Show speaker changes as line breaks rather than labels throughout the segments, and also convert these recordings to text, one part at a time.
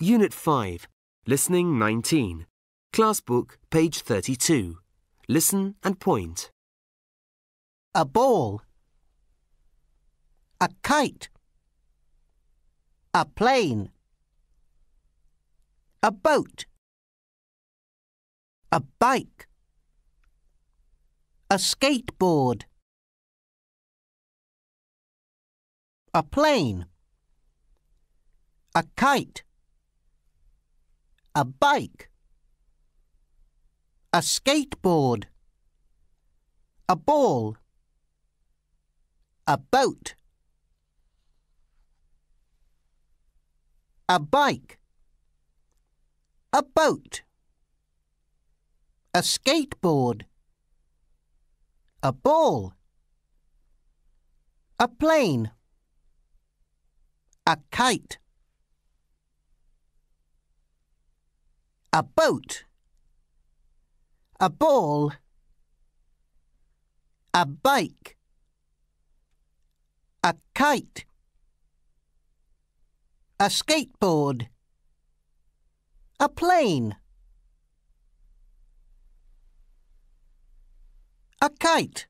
Unit 5, Listening 19, Class Book, page 32. Listen and point. A ball. A kite. A plane. A boat. A bike.
A skateboard.
A plane. A kite a bike, a skateboard, a ball, a boat, a bike, a boat, a skateboard, a ball, a plane, a kite. A boat. A ball. A bike. A kite. A skateboard. A plane. A kite.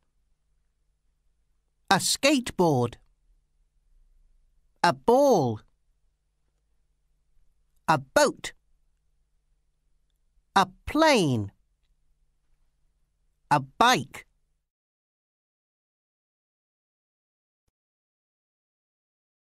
A skateboard. A ball. A boat a plane,
a bike.